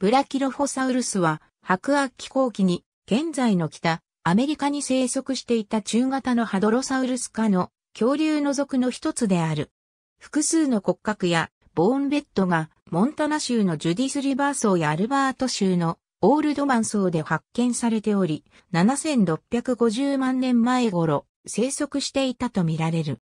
ブラキロフォサウルスは白亜紀後期に現在の北アメリカに生息していた中型のハドロサウルス科の恐竜の属の一つである。複数の骨格やボーンベッドがモンタナ州のジュディス・リバー層やアルバート州のオールドマン層で発見されており、7650万年前頃生息していたとみられる。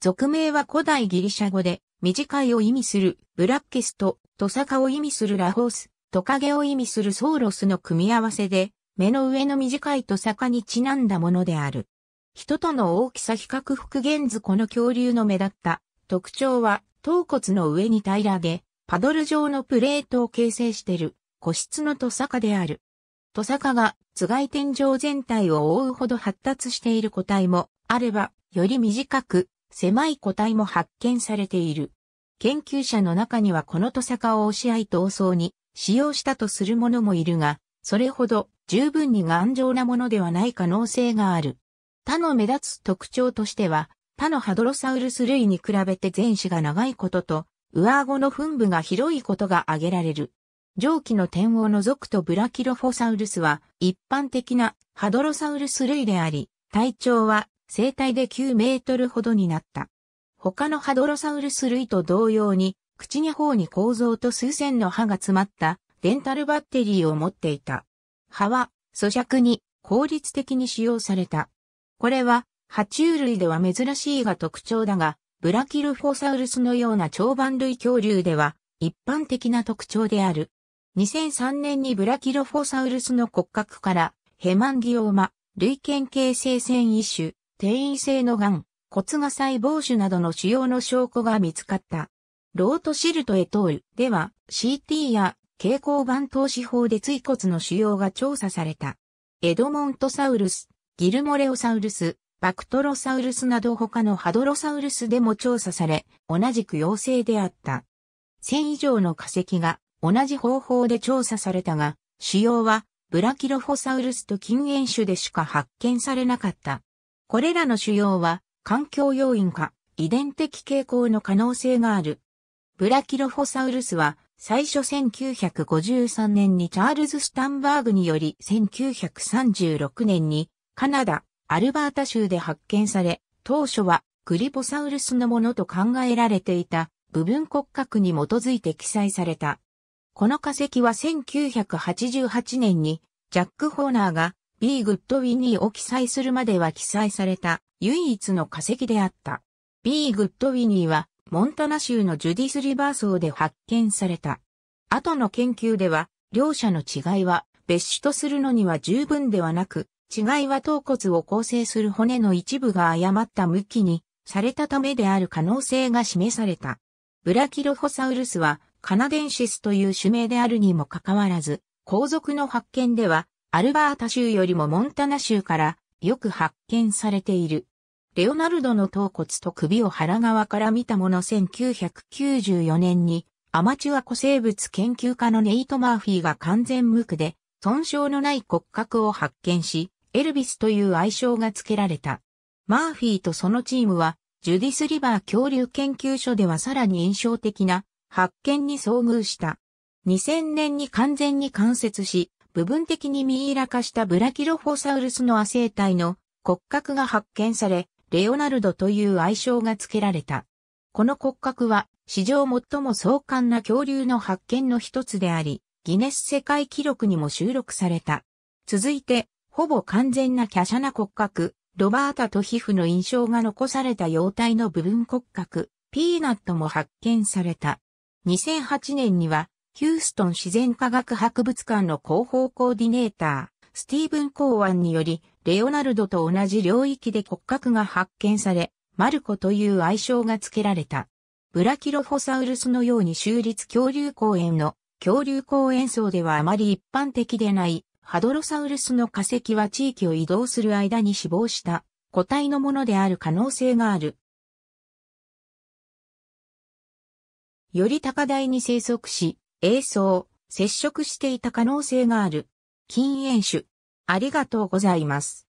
俗名は古代ギリシャ語で短いを意味するブラッケスト、トサカを意味するラホース、トカゲを意味するソーロスの組み合わせで、目の上の短いトサカにちなんだものである。人との大きさ比較復元図この恐竜の目立った特徴は頭骨の上に平らげ、パドル状のプレートを形成している個室のトサカである。トサカが頭蓋天井全体を覆うほど発達している個体もあればより短く狭い個体も発見されている。研究者の中にはこのトサカを押し合い闘争に使用したとする者もいるが、それほど十分に頑丈なものではない可能性がある。他の目立つ特徴としては、他のハドロサウルス類に比べて前肢が長いことと、上顎の噴部が広いことが挙げられる。上記の点を除くとブラキロフォサウルスは一般的なハドロサウルス類であり、体長は生体で9メートルほどになった。他のハドロサウルス類と同様に口に方に構造と数千の歯が詰まったデンタルバッテリーを持っていた。歯は咀嚼に効率的に使用された。これは、爬虫類では珍しいが特徴だが、ブラキルフォサウルスのような長板類恐竜では一般的な特徴である。2003年にブラキルフォサウルスの骨格からヘマンギオーマ、類犬形成繊維種、転移性の癌、骨芽細胞種などの腫瘍の証拠が見つかった。ロートシルトエトールでは CT や蛍光板投資法で椎骨の腫瘍が調査された。エドモントサウルス、ギルモレオサウルス、バクトロサウルスなど他のハドロサウルスでも調査され、同じく陽性であった。1000以上の化石が同じ方法で調査されたが、腫瘍はブラキロフォサウルスと禁煙種でしか発見されなかった。これらの腫瘍は環境要因か遺伝的傾向の可能性がある。ブラキロフォサウルスは、最初1953年にチャールズ・スタンバーグにより1936年にカナダ、アルバータ州で発見され、当初はグリポサウルスのものと考えられていた部分骨格に基づいて記載された。この化石は1988年にジャック・ホーナーが B・ グッドウィニーを記載するまでは記載された唯一の化石であった。B・ グッドウィニーはモンタナ州のジュディス・リバー層で発見された。後の研究では、両者の違いは、別種とするのには十分ではなく、違いは頭骨を構成する骨の一部が誤った向きにされたためである可能性が示された。ブラキロホサウルスはカナデンシスという種名であるにもかかわらず、後続の発見ではアルバータ州よりもモンタナ州からよく発見されている。レオナルドの頭骨と首を腹側から見たもの1994年にアマチュア古生物研究家のネイト・マーフィーが完全無垢で損傷のない骨格を発見し、エルビスという愛称が付けられた。マーフィーとそのチームはジュディス・リバー恐竜研究所ではさらに印象的な発見に遭遇した。2000年に完全に関節し、部分的にミイラ化したブラキロフォサウルスの亜生体の骨格が発見され、レオナルドという愛称が付けられた。この骨格は、史上最も壮観な恐竜の発見の一つであり、ギネス世界記録にも収録された。続いて、ほぼ完全な華奢な骨格、ロバータと皮膚の印象が残された容体の部分骨格、ピーナットも発見された。2008年には、ヒューストン自然科学博物館の広報コーディネーター、スティーブン・コーアンにより、レオナルドと同じ領域で骨格が発見され、マルコという愛称が付けられた。ブラキロフォサウルスのように州立恐竜公園の恐竜公園層ではあまり一般的でないハドロサウルスの化石は地域を移動する間に死亡した個体のものである可能性がある。より高台に生息し、栄層、接触していた可能性がある。禁煙種、ありがとうございます。